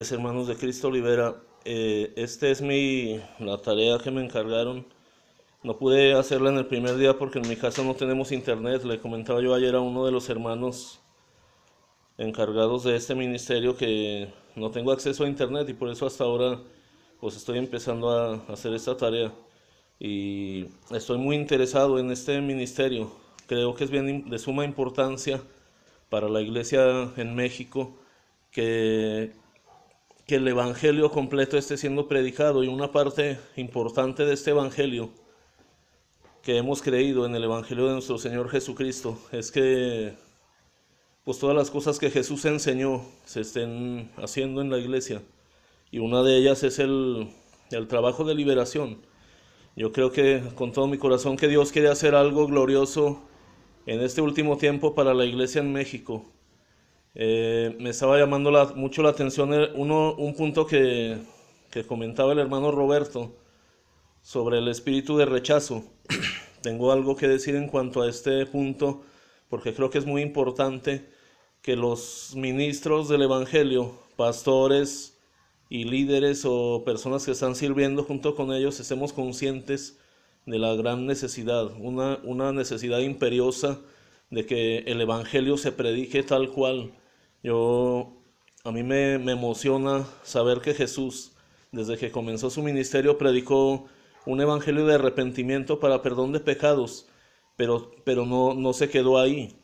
Hermanos de Cristo Olivera, eh, esta es mi, la tarea que me encargaron. No pude hacerla en el primer día porque en mi casa no tenemos internet. Le comentaba yo ayer a uno de los hermanos encargados de este ministerio que no tengo acceso a internet y por eso hasta ahora pues estoy empezando a hacer esta tarea. Y estoy muy interesado en este ministerio. Creo que es bien de suma importancia para la iglesia en México que que el Evangelio completo esté siendo predicado y una parte importante de este Evangelio que hemos creído en el Evangelio de nuestro Señor Jesucristo es que pues todas las cosas que Jesús enseñó se estén haciendo en la iglesia y una de ellas es el, el trabajo de liberación. Yo creo que con todo mi corazón que Dios quiere hacer algo glorioso en este último tiempo para la iglesia en México eh, me estaba llamando mucho la atención uno, un punto que, comentaba el hermano Roberto sobre el espíritu de rechazo. Tengo algo que decir en cuanto a este punto, porque creo que es muy importante que los ministros del Evangelio, pastores y líderes o personas que están sirviendo junto con ellos, estemos conscientes de la gran necesidad, una, una necesidad imperiosa de que el Evangelio se predique tal cual yo, a mí me, emociona saber que Jesús, desde que comenzó su ministerio, predicó un evangelio de arrepentimiento para perdón de pecados, pero, pero no, no se quedó ahí.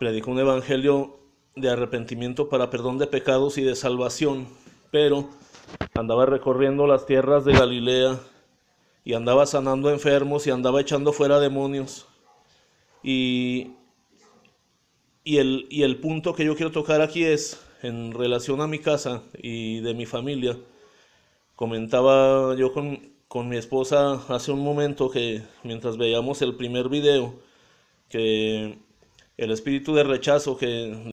Predicó un evangelio de arrepentimiento para perdón de pecados y de salvación, pero andaba recorriendo las tierras de Galilea y andaba sanando enfermos y andaba echando fuera demonios. Y y el, punto que yo quiero tocar aquí es, en relación a mi casa y de mi familia, comentaba yo con, con mi esposa hace un momento que mientras veíamos el primer video, que el espíritu de rechazo que